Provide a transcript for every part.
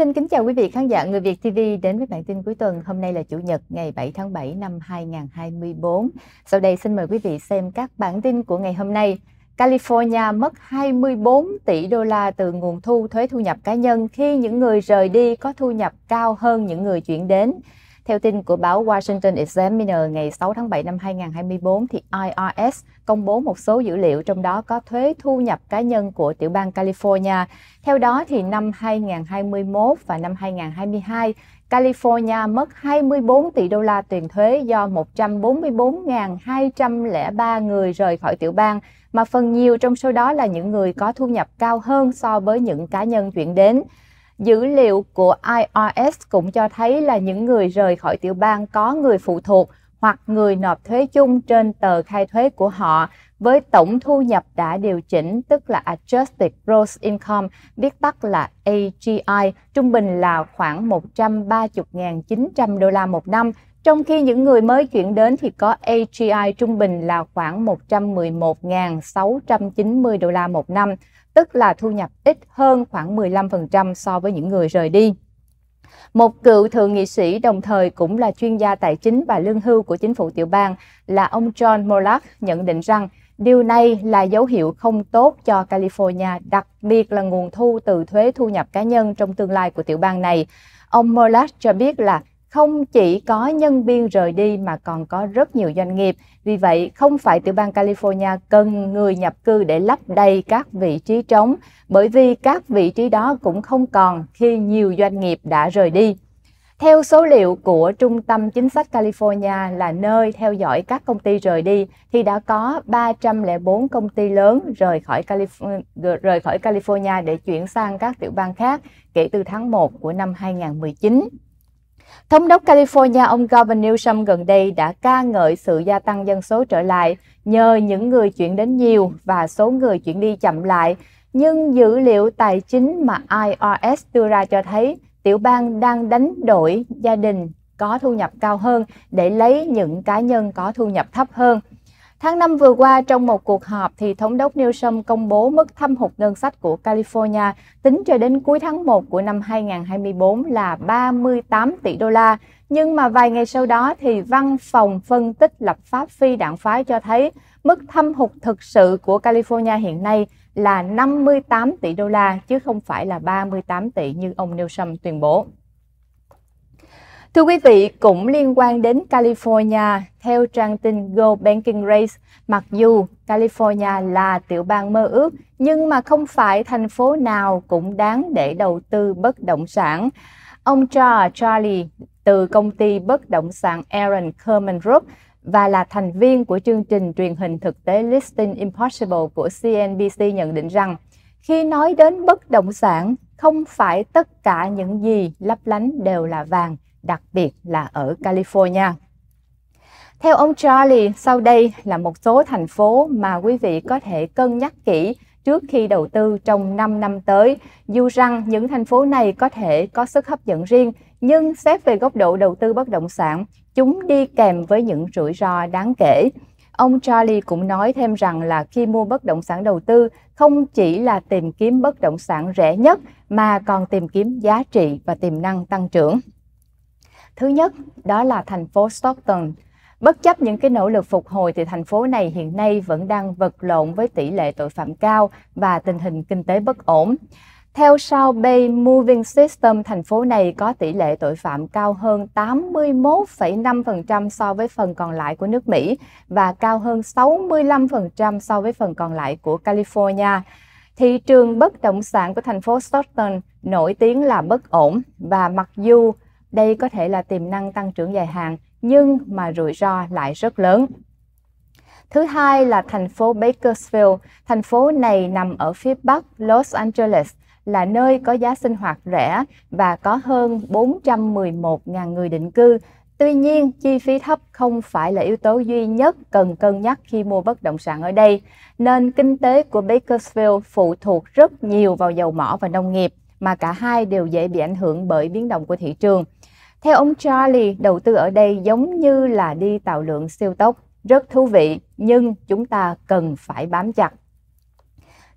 Linh kính chào quý vị khán giả Người Việt TV đến với bản tin cuối tuần. Hôm nay là Chủ nhật ngày 7 tháng 7 năm 2024. Sau đây xin mời quý vị xem các bản tin của ngày hôm nay. California mất 24 tỷ đô la từ nguồn thu thuế thu nhập cá nhân khi những người rời đi có thu nhập cao hơn những người chuyển đến. Theo tin của báo Washington Examiner ngày 6 tháng 7 năm 2024, thì IRS công bố một số dữ liệu trong đó có thuế thu nhập cá nhân của tiểu bang California. Theo đó thì năm 2021 và năm 2022, California mất 24 tỷ đô la tiền thuế do 144.203 người rời khỏi tiểu bang, mà phần nhiều trong số đó là những người có thu nhập cao hơn so với những cá nhân chuyển đến. Dữ liệu của IRS cũng cho thấy là những người rời khỏi tiểu bang có người phụ thuộc hoặc người nộp thuế chung trên tờ khai thuế của họ với tổng thu nhập đã điều chỉnh tức là Adjusted Gross Income, viết tắt là AGI, trung bình là khoảng 130.900 đô la một năm, trong khi những người mới chuyển đến thì có AGI trung bình là khoảng 111.690 đô la một năm, tức là thu nhập ít hơn khoảng 15% so với những người rời đi. Một cựu thượng nghị sĩ đồng thời cũng là chuyên gia tài chính và lương hưu của chính phủ tiểu bang là ông John Morlock nhận định rằng điều này là dấu hiệu không tốt cho California, đặc biệt là nguồn thu từ thuế thu nhập cá nhân trong tương lai của tiểu bang này. Ông Morlock cho biết là không chỉ có nhân viên rời đi mà còn có rất nhiều doanh nghiệp. Vì vậy, không phải tiểu bang California cần người nhập cư để lấp đầy các vị trí trống, bởi vì các vị trí đó cũng không còn khi nhiều doanh nghiệp đã rời đi. Theo số liệu của Trung tâm Chính sách California là nơi theo dõi các công ty rời đi thì đã có 304 công ty lớn rời khỏi California, rời khỏi California để chuyển sang các tiểu bang khác kể từ tháng 1 của năm 2019. Thống đốc California ông Gavin Newsom gần đây đã ca ngợi sự gia tăng dân số trở lại nhờ những người chuyển đến nhiều và số người chuyển đi chậm lại. Nhưng dữ liệu tài chính mà IRS đưa ra cho thấy tiểu bang đang đánh đổi gia đình có thu nhập cao hơn để lấy những cá nhân có thu nhập thấp hơn. Tháng 5 vừa qua, trong một cuộc họp, thì Thống đốc Newsom công bố mức thâm hụt ngân sách của California tính cho đến cuối tháng 1 của năm 2024 là 38 tỷ đô la. Nhưng mà vài ngày sau đó thì văn phòng phân tích lập pháp phi đảng phái cho thấy mức thâm hụt thực sự của California hiện nay là 58 tỷ đô la chứ không phải là 38 tỷ như ông Newsom tuyên bố. Thưa quý vị, cũng liên quan đến California, theo trang tin Go Banking Race, mặc dù California là tiểu bang mơ ước, nhưng mà không phải thành phố nào cũng đáng để đầu tư bất động sản. Ông Charles Charlie từ công ty bất động sản Aaron Kerman Group và là thành viên của chương trình truyền hình thực tế Listing Impossible của CNBC nhận định rằng khi nói đến bất động sản, không phải tất cả những gì lấp lánh đều là vàng đặc biệt là ở California. Theo ông Charlie, sau đây là một số thành phố mà quý vị có thể cân nhắc kỹ trước khi đầu tư trong 5 năm tới. Dù rằng những thành phố này có thể có sức hấp dẫn riêng, nhưng xét về góc độ đầu tư bất động sản, chúng đi kèm với những rủi ro đáng kể. Ông Charlie cũng nói thêm rằng là khi mua bất động sản đầu tư không chỉ là tìm kiếm bất động sản rẻ nhất mà còn tìm kiếm giá trị và tiềm năng tăng trưởng. Thứ nhất, đó là thành phố Stockton. Bất chấp những cái nỗ lực phục hồi thì thành phố này hiện nay vẫn đang vật lộn với tỷ lệ tội phạm cao và tình hình kinh tế bất ổn. Theo South Bay Moving System, thành phố này có tỷ lệ tội phạm cao hơn 81,5% so với phần còn lại của nước Mỹ và cao hơn 65% so với phần còn lại của California. Thị trường bất động sản của thành phố Stockton nổi tiếng là bất ổn và mặc dù đây có thể là tiềm năng tăng trưởng dài hạn nhưng mà rủi ro lại rất lớn. Thứ hai là thành phố Bakersfield. Thành phố này nằm ở phía bắc Los Angeles, là nơi có giá sinh hoạt rẻ và có hơn 411.000 người định cư. Tuy nhiên, chi phí thấp không phải là yếu tố duy nhất cần cân nhắc khi mua bất động sản ở đây, nên kinh tế của Bakersfield phụ thuộc rất nhiều vào dầu mỏ và nông nghiệp, mà cả hai đều dễ bị ảnh hưởng bởi biến động của thị trường. Theo ông Charlie, đầu tư ở đây giống như là đi tàu lượng siêu tốc, rất thú vị, nhưng chúng ta cần phải bám chặt.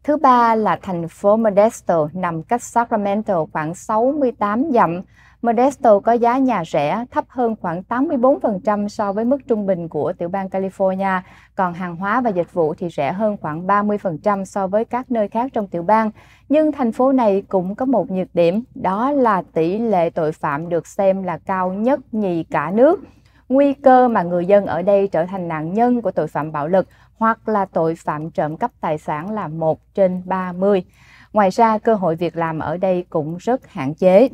Thứ ba là thành phố Modesto nằm cách Sacramento khoảng 68 dặm Modesto có giá nhà rẻ, thấp hơn khoảng 84% so với mức trung bình của tiểu bang California, còn hàng hóa và dịch vụ thì rẻ hơn khoảng 30% so với các nơi khác trong tiểu bang. Nhưng thành phố này cũng có một nhược điểm, đó là tỷ lệ tội phạm được xem là cao nhất nhì cả nước. Nguy cơ mà người dân ở đây trở thành nạn nhân của tội phạm bạo lực hoặc là tội phạm trộm cắp tài sản là 1 trên 30. Ngoài ra, cơ hội việc làm ở đây cũng rất hạn chế.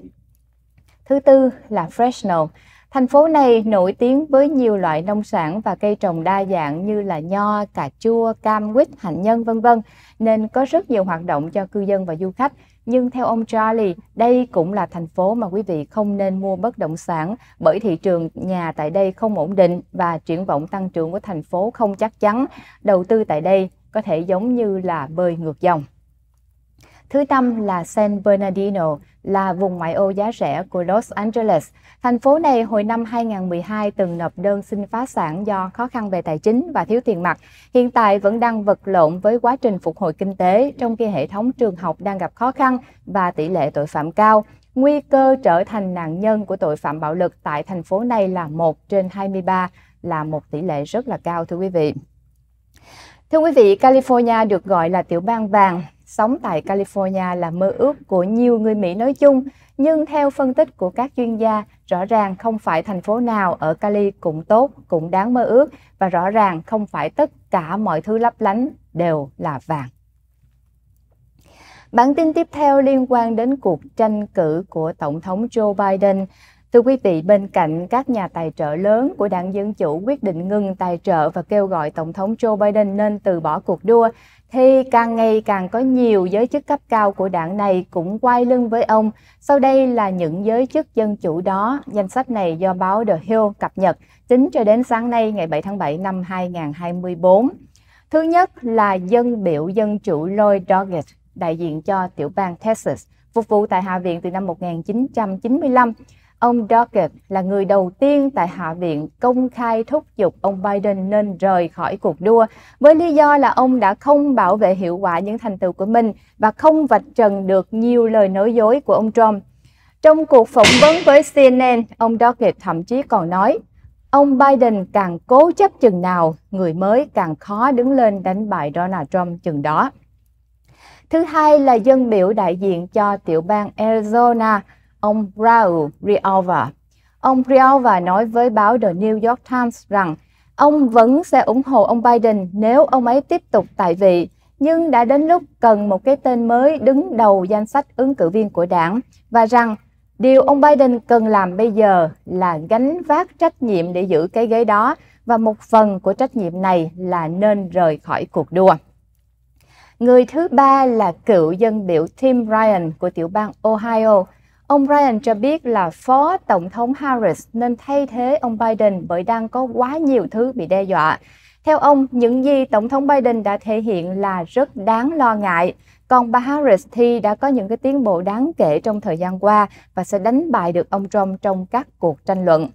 Thứ tư là Fresno. Thành phố này nổi tiếng với nhiều loại nông sản và cây trồng đa dạng như là nho, cà chua, cam, quýt, hạnh nhân vân vân, nên có rất nhiều hoạt động cho cư dân và du khách. Nhưng theo ông Charlie, đây cũng là thành phố mà quý vị không nên mua bất động sản bởi thị trường nhà tại đây không ổn định và triển vọng tăng trưởng của thành phố không chắc chắn. Đầu tư tại đây có thể giống như là bơi ngược dòng. Thứ năm là San Bernardino, là vùng ngoại ô giá rẻ của Los Angeles. Thành phố này hồi năm 2012 từng nộp đơn xin phá sản do khó khăn về tài chính và thiếu tiền mặt. Hiện tại vẫn đang vật lộn với quá trình phục hồi kinh tế, trong khi hệ thống trường học đang gặp khó khăn và tỷ lệ tội phạm cao. Nguy cơ trở thành nạn nhân của tội phạm bạo lực tại thành phố này là 1 trên 23, là một tỷ lệ rất là cao thưa quý vị. Thưa quý vị, California được gọi là tiểu bang vàng Sống tại California là mơ ước của nhiều người Mỹ nói chung, nhưng theo phân tích của các chuyên gia, rõ ràng không phải thành phố nào ở Cali cũng tốt, cũng đáng mơ ước và rõ ràng không phải tất cả mọi thứ lấp lánh đều là vàng. Bản tin tiếp theo liên quan đến cuộc tranh cử của Tổng thống Joe Biden. Thưa quý vị, bên cạnh các nhà tài trợ lớn của đảng Dân Chủ quyết định ngừng tài trợ và kêu gọi Tổng thống Joe Biden nên từ bỏ cuộc đua, thì càng ngày càng có nhiều giới chức cấp cao của đảng này cũng quay lưng với ông. Sau đây là những giới chức dân chủ đó. Danh sách này do báo The Hill cập nhật tính cho đến sáng nay ngày 7 tháng 7 năm 2024. Thứ nhất là dân biểu dân chủ Lloyd Doggett, đại diện cho tiểu bang Texas, phục vụ tại Hạ viện từ năm 1995. Ông Dockett là người đầu tiên tại Hạ viện công khai thúc giục ông Biden nên rời khỏi cuộc đua với lý do là ông đã không bảo vệ hiệu quả những thành tựu của mình và không vạch trần được nhiều lời nói dối của ông Trump. Trong cuộc phỏng vấn với CNN, ông Dockett thậm chí còn nói Ông Biden càng cố chấp chừng nào, người mới càng khó đứng lên đánh bại Donald Trump chừng đó. Thứ hai là dân biểu đại diện cho tiểu bang Arizona ông Raul Rialva. Ông Rialva nói với báo The New York Times rằng ông vẫn sẽ ủng hộ ông Biden nếu ông ấy tiếp tục tại vị, nhưng đã đến lúc cần một cái tên mới đứng đầu danh sách ứng cử viên của đảng và rằng điều ông Biden cần làm bây giờ là gánh vác trách nhiệm để giữ cái ghế đó và một phần của trách nhiệm này là nên rời khỏi cuộc đua. Người thứ ba là cựu dân biểu Tim Ryan của tiểu bang Ohio, Ông Ryan cho biết là Phó Tổng thống Harris nên thay thế ông Biden bởi đang có quá nhiều thứ bị đe dọa. Theo ông, những gì Tổng thống Biden đã thể hiện là rất đáng lo ngại. Còn bà Harris thì đã có những cái tiến bộ đáng kể trong thời gian qua và sẽ đánh bại được ông Trump trong các cuộc tranh luận.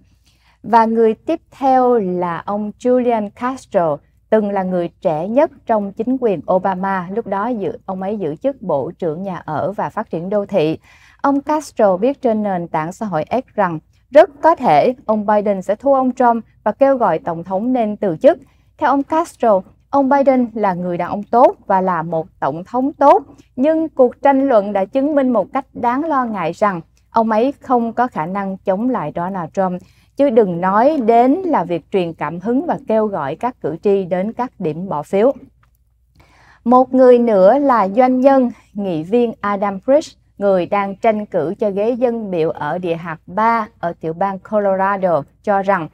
Và người tiếp theo là ông Julian Castro, từng là người trẻ nhất trong chính quyền Obama, lúc đó giữ, ông ấy giữ chức Bộ trưởng Nhà ở và Phát triển Đô thị. Ông Castro viết trên nền tảng xã hội X rằng rất có thể ông Biden sẽ thua ông Trump và kêu gọi Tổng thống nên từ chức. Theo ông Castro, ông Biden là người đàn ông tốt và là một tổng thống tốt, nhưng cuộc tranh luận đã chứng minh một cách đáng lo ngại rằng ông ấy không có khả năng chống lại Donald Trump, chứ đừng nói đến là việc truyền cảm hứng và kêu gọi các cử tri đến các điểm bỏ phiếu. Một người nữa là doanh nhân, nghị viên Adam Frisch, người đang tranh cử cho ghế dân biểu ở địa hạt 3 ở tiểu bang Colorado cho rằng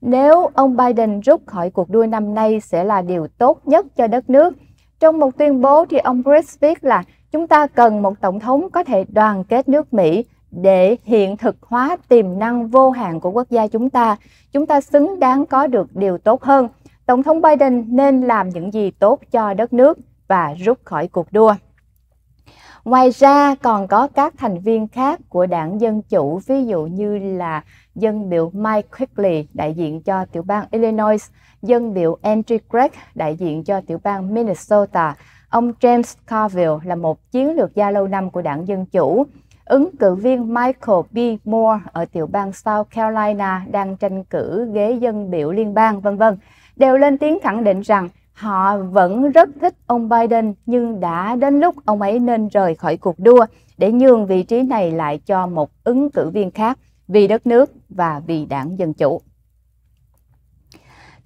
nếu ông Biden rút khỏi cuộc đua năm nay sẽ là điều tốt nhất cho đất nước. Trong một tuyên bố thì ông Chris viết là chúng ta cần một tổng thống có thể đoàn kết nước Mỹ để hiện thực hóa tiềm năng vô hạn của quốc gia chúng ta. Chúng ta xứng đáng có được điều tốt hơn. Tổng thống Biden nên làm những gì tốt cho đất nước và rút khỏi cuộc đua. Ngoài ra còn có các thành viên khác của đảng Dân Chủ, ví dụ như là dân biểu Mike Quigley đại diện cho tiểu bang Illinois, dân biểu Andrew Gregg đại diện cho tiểu bang Minnesota, ông James Carville là một chiến lược gia lâu năm của đảng Dân Chủ, ứng cử viên Michael B. Moore ở tiểu bang South Carolina đang tranh cử ghế dân biểu liên bang, vân vân, đều lên tiếng khẳng định rằng Họ vẫn rất thích ông Biden nhưng đã đến lúc ông ấy nên rời khỏi cuộc đua để nhường vị trí này lại cho một ứng cử viên khác vì đất nước và vì đảng Dân Chủ.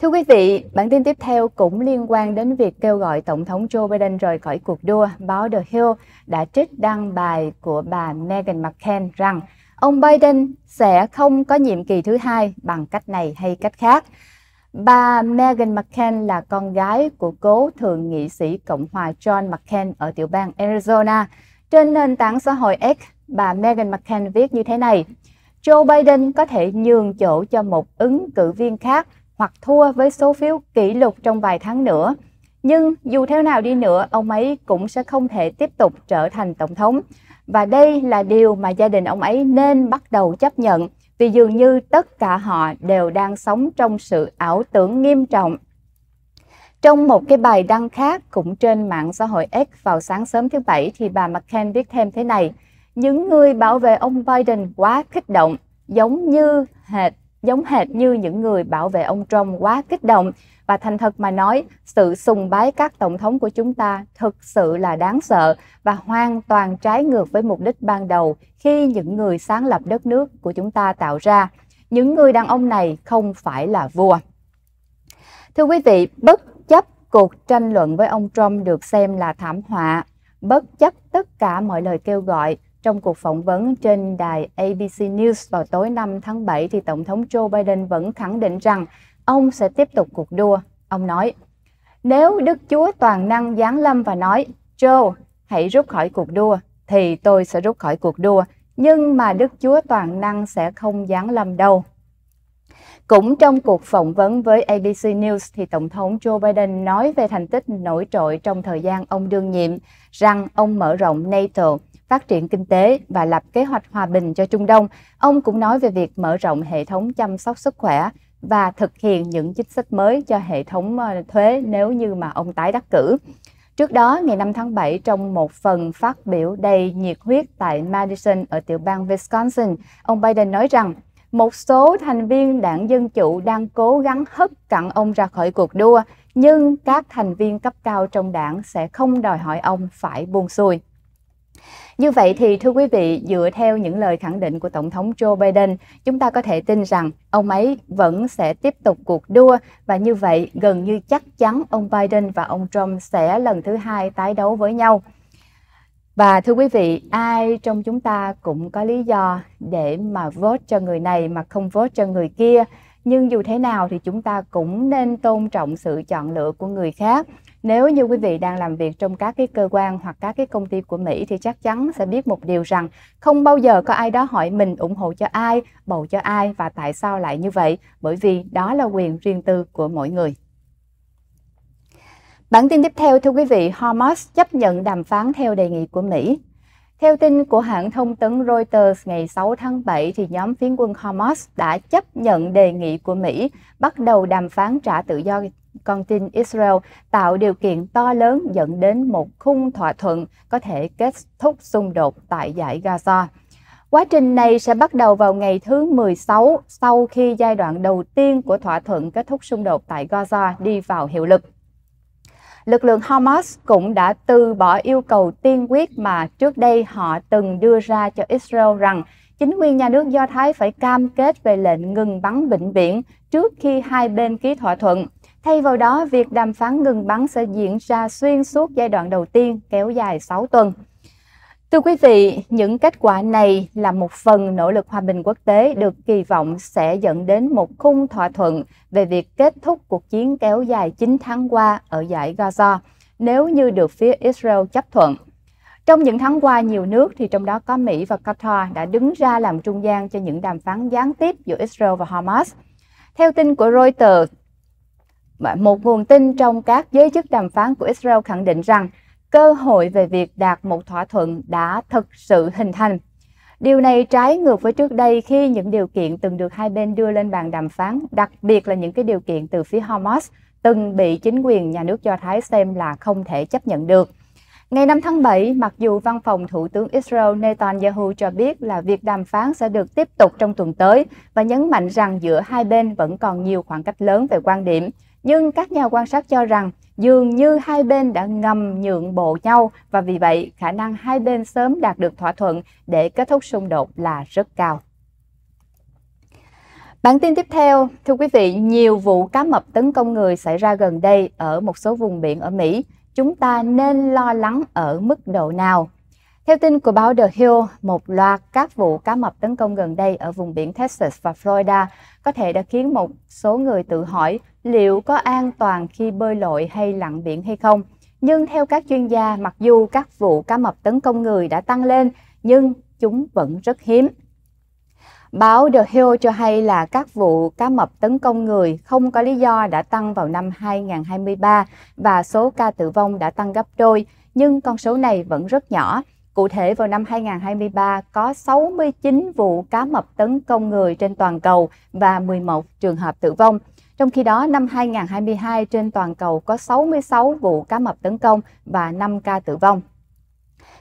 Thưa quý vị, bản tin tiếp theo cũng liên quan đến việc kêu gọi Tổng thống Joe Biden rời khỏi cuộc đua. Báo The Hill đã trích đăng bài của bà Meghan McCain rằng ông Biden sẽ không có nhiệm kỳ thứ hai bằng cách này hay cách khác. Bà Meghan McCain là con gái của cố thượng nghị sĩ Cộng hòa John McCain ở tiểu bang Arizona. Trên nền tảng xã hội X, bà Meghan McCain viết như thế này. Joe Biden có thể nhường chỗ cho một ứng cử viên khác hoặc thua với số phiếu kỷ lục trong vài tháng nữa. Nhưng dù thế nào đi nữa, ông ấy cũng sẽ không thể tiếp tục trở thành tổng thống. Và đây là điều mà gia đình ông ấy nên bắt đầu chấp nhận vì dường như tất cả họ đều đang sống trong sự ảo tưởng nghiêm trọng. Trong một cái bài đăng khác cũng trên mạng xã hội X vào sáng sớm thứ Bảy thì bà McCain viết thêm thế này. Những người bảo vệ ông Biden quá kích động, giống như hệt giống hệt như những người bảo vệ ông Trump quá kích động và thành thật mà nói sự sùng bái các tổng thống của chúng ta thực sự là đáng sợ và hoàn toàn trái ngược với mục đích ban đầu khi những người sáng lập đất nước của chúng ta tạo ra những người đàn ông này không phải là vua thưa quý vị bất chấp cuộc tranh luận với ông trump được xem là thảm họa bất chấp tất cả mọi lời kêu gọi trong cuộc phỏng vấn trên đài ABC News vào tối 5 tháng 7 thì Tổng thống Joe Biden vẫn khẳng định rằng ông sẽ tiếp tục cuộc đua. Ông nói, nếu Đức Chúa Toàn Năng giáng lâm và nói, Joe, hãy rút khỏi cuộc đua, thì tôi sẽ rút khỏi cuộc đua, nhưng mà Đức Chúa Toàn Năng sẽ không giáng lâm đâu. Cũng trong cuộc phỏng vấn với ABC News thì Tổng thống Joe Biden nói về thành tích nổi trội trong thời gian ông đương nhiệm rằng ông mở rộng NATO, phát triển kinh tế và lập kế hoạch hòa bình cho Trung Đông. Ông cũng nói về việc mở rộng hệ thống chăm sóc sức khỏe và thực hiện những chính sách mới cho hệ thống ờ, thuế nếu như mà ông tái đắc cử. Trước đó, ngày 5 tháng 7, trong một phần phát biểu đầy nhiệt huyết tại Madison ở tiểu bang Wisconsin, ông Biden nói rằng một số thành viên đảng Dân Chủ đang cố gắng hất cặn ông ra khỏi cuộc đua, nhưng các thành viên cấp cao trong đảng sẽ không đòi hỏi ông phải buông xuôi. Như vậy thì thưa quý vị, dựa theo những lời khẳng định của Tổng thống Joe Biden, chúng ta có thể tin rằng ông ấy vẫn sẽ tiếp tục cuộc đua và như vậy gần như chắc chắn ông Biden và ông Trump sẽ lần thứ hai tái đấu với nhau. Và thưa quý vị, ai trong chúng ta cũng có lý do để mà vote cho người này mà không vote cho người kia. Nhưng dù thế nào thì chúng ta cũng nên tôn trọng sự chọn lựa của người khác nếu như quý vị đang làm việc trong các cái cơ quan hoặc các cái công ty của Mỹ thì chắc chắn sẽ biết một điều rằng không bao giờ có ai đó hỏi mình ủng hộ cho ai, bầu cho ai và tại sao lại như vậy, bởi vì đó là quyền riêng tư của mỗi người. Bản tin tiếp theo thưa quý vị, Hamas chấp nhận đàm phán theo đề nghị của Mỹ. Theo tin của hãng thông tấn Reuters ngày 6 tháng 7, thì nhóm phiến quân Hamas đã chấp nhận đề nghị của Mỹ bắt đầu đàm phán trả tự do con tin Israel tạo điều kiện to lớn dẫn đến một khung thỏa thuận có thể kết thúc xung đột tại giải Gaza. Quá trình này sẽ bắt đầu vào ngày thứ 16 sau khi giai đoạn đầu tiên của thỏa thuận kết thúc xung đột tại Gaza đi vào hiệu lực. Lực lượng Hamas cũng đã từ bỏ yêu cầu tiên quyết mà trước đây họ từng đưa ra cho Israel rằng chính quyền nhà nước Do Thái phải cam kết về lệnh ngừng bắn vĩnh viễn trước khi hai bên ký thỏa thuận. Thay vào đó, việc đàm phán ngừng bắn sẽ diễn ra xuyên suốt giai đoạn đầu tiên kéo dài 6 tuần. Thưa quý vị, những kết quả này là một phần nỗ lực hòa bình quốc tế được kỳ vọng sẽ dẫn đến một khung thỏa thuận về việc kết thúc cuộc chiến kéo dài 9 tháng qua ở giải Gaza nếu như được phía Israel chấp thuận. Trong những tháng qua, nhiều nước, thì trong đó có Mỹ và Qatar, đã đứng ra làm trung gian cho những đàm phán gián tiếp giữa Israel và Hamas. Theo tin của Reuters, một nguồn tin trong các giới chức đàm phán của Israel khẳng định rằng cơ hội về việc đạt một thỏa thuận đã thực sự hình thành. Điều này trái ngược với trước đây khi những điều kiện từng được hai bên đưa lên bàn đàm phán, đặc biệt là những cái điều kiện từ phía Hamas từng bị chính quyền nhà nước Do Thái xem là không thể chấp nhận được. Ngày 5 tháng 7, mặc dù văn phòng Thủ tướng Israel Netanyahu cho biết là việc đàm phán sẽ được tiếp tục trong tuần tới và nhấn mạnh rằng giữa hai bên vẫn còn nhiều khoảng cách lớn về quan điểm, nhưng các nhà quan sát cho rằng dường như hai bên đã ngầm nhượng bộ nhau và vì vậy khả năng hai bên sớm đạt được thỏa thuận để kết thúc xung đột là rất cao. Bản tin tiếp theo, thưa quý vị, nhiều vụ cá mập tấn công người xảy ra gần đây ở một số vùng biển ở Mỹ. Chúng ta nên lo lắng ở mức độ nào? Theo tin của báo The Hill, một loạt các vụ cá mập tấn công gần đây ở vùng biển Texas và Florida có thể đã khiến một số người tự hỏi liệu có an toàn khi bơi lội hay lặn biển hay không. Nhưng theo các chuyên gia, mặc dù các vụ cá mập tấn công người đã tăng lên, nhưng chúng vẫn rất hiếm. Báo The Hill cho hay là các vụ cá mập tấn công người không có lý do đã tăng vào năm 2023 và số ca tử vong đã tăng gấp đôi, nhưng con số này vẫn rất nhỏ Cụ thể vào năm 2023 có 69 vụ cá mập tấn công người trên toàn cầu và 11 trường hợp tử vong. Trong khi đó, năm 2022 trên toàn cầu có 66 vụ cá mập tấn công và 5 ca tử vong.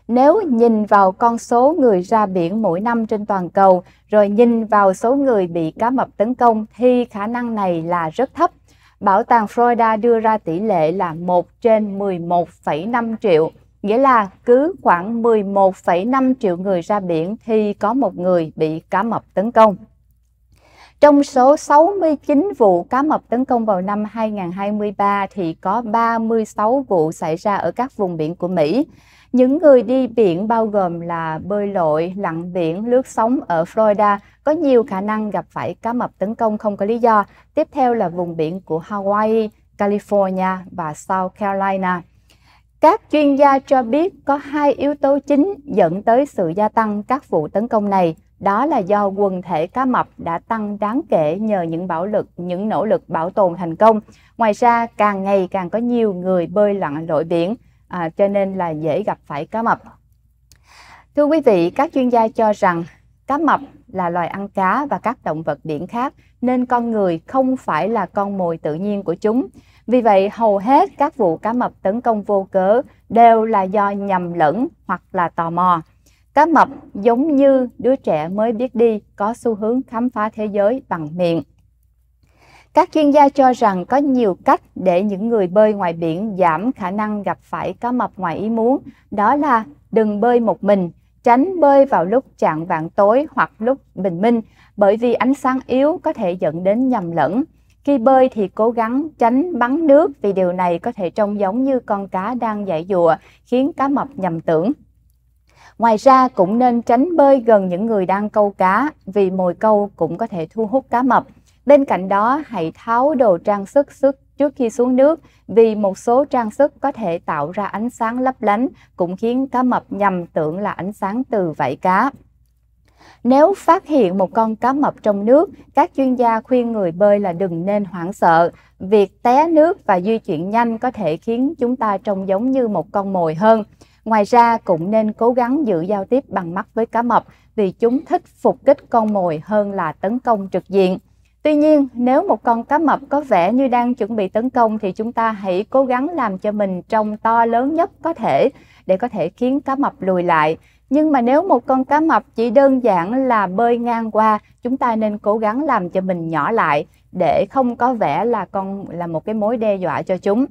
Nếu nhìn vào con số người ra biển mỗi năm trên toàn cầu, rồi nhìn vào số người bị cá mập tấn công thì khả năng này là rất thấp. Bảo tàng Florida đưa ra tỷ lệ là 1 trên 11,5 triệu nghĩa là cứ khoảng 11,5 triệu người ra biển thì có một người bị cá mập tấn công. Trong số 69 vụ cá mập tấn công vào năm 2023 thì có 36 vụ xảy ra ở các vùng biển của Mỹ. Những người đi biển bao gồm là bơi lội, lặn biển, lướt sóng ở Florida có nhiều khả năng gặp phải cá mập tấn công không có lý do. Tiếp theo là vùng biển của Hawaii, California và South Carolina. Các chuyên gia cho biết có hai yếu tố chính dẫn tới sự gia tăng các vụ tấn công này, đó là do quần thể cá mập đã tăng đáng kể nhờ những bảo lực, những nỗ lực bảo tồn thành công. Ngoài ra, càng ngày càng có nhiều người bơi lặn lội biển, à, cho nên là dễ gặp phải cá mập. Thưa quý vị, các chuyên gia cho rằng cá mập là loài ăn cá và các động vật biển khác, nên con người không phải là con mồi tự nhiên của chúng. Vì vậy, hầu hết các vụ cá mập tấn công vô cớ đều là do nhầm lẫn hoặc là tò mò. Cá mập giống như đứa trẻ mới biết đi có xu hướng khám phá thế giới bằng miệng. Các chuyên gia cho rằng có nhiều cách để những người bơi ngoài biển giảm khả năng gặp phải cá mập ngoài ý muốn, đó là đừng bơi một mình, tránh bơi vào lúc trạng vạn tối hoặc lúc bình minh, bởi vì ánh sáng yếu có thể dẫn đến nhầm lẫn. Khi bơi thì cố gắng tránh bắn nước vì điều này có thể trông giống như con cá đang giải dùa, khiến cá mập nhầm tưởng. Ngoài ra cũng nên tránh bơi gần những người đang câu cá vì mồi câu cũng có thể thu hút cá mập. Bên cạnh đó, hãy tháo đồ trang sức sức trước khi xuống nước vì một số trang sức có thể tạo ra ánh sáng lấp lánh cũng khiến cá mập nhầm tưởng là ánh sáng từ vảy cá. Nếu phát hiện một con cá mập trong nước, các chuyên gia khuyên người bơi là đừng nên hoảng sợ. Việc té nước và di chuyển nhanh có thể khiến chúng ta trông giống như một con mồi hơn. Ngoài ra cũng nên cố gắng giữ giao tiếp bằng mắt với cá mập vì chúng thích phục kích con mồi hơn là tấn công trực diện. Tuy nhiên, nếu một con cá mập có vẻ như đang chuẩn bị tấn công thì chúng ta hãy cố gắng làm cho mình trông to lớn nhất có thể để có thể khiến cá mập lùi lại. Nhưng mà nếu một con cá mập chỉ đơn giản là bơi ngang qua, chúng ta nên cố gắng làm cho mình nhỏ lại để không có vẻ là con là một cái mối đe dọa cho chúng.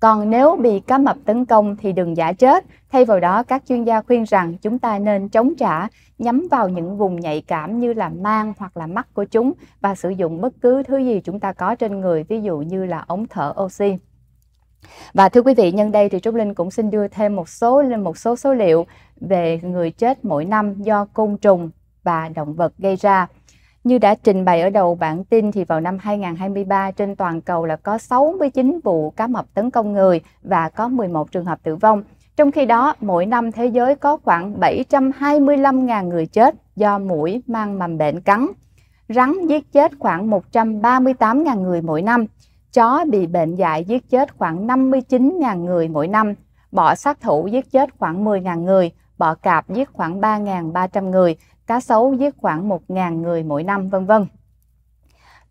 Còn nếu bị cá mập tấn công thì đừng giả chết, thay vào đó các chuyên gia khuyên rằng chúng ta nên chống trả, nhắm vào những vùng nhạy cảm như là mang hoặc là mắt của chúng và sử dụng bất cứ thứ gì chúng ta có trên người, ví dụ như là ống thở oxy. Và thưa quý vị, nhân đây thì Trúc Linh cũng xin đưa thêm một số một số số liệu về người chết mỗi năm do côn trùng và động vật gây ra. Như đã trình bày ở đầu bản tin thì vào năm 2023 trên toàn cầu là có 69 vụ cá mập tấn công người và có 11 trường hợp tử vong. Trong khi đó, mỗi năm thế giới có khoảng 725.000 người chết do mũi mang mầm bệnh cắn. Rắn giết chết khoảng 138.000 người mỗi năm. Chó bị bệnh dạy giết chết khoảng 59.000 người mỗi năm, bọ sát thủ giết chết khoảng 10.000 người, bọ cạp giết khoảng 3.300 người, cá sấu giết khoảng 1.000 người mỗi năm, vân vân.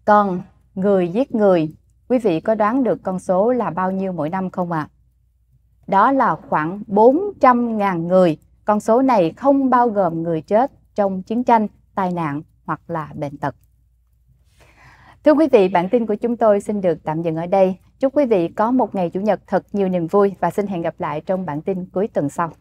Còn người giết người, quý vị có đoán được con số là bao nhiêu mỗi năm không ạ? À? Đó là khoảng 400.000 người. Con số này không bao gồm người chết trong chiến tranh, tai nạn hoặc là bệnh tật. Thưa quý vị, bản tin của chúng tôi xin được tạm dừng ở đây. Chúc quý vị có một ngày Chủ nhật thật nhiều niềm vui và xin hẹn gặp lại trong bản tin cuối tuần sau.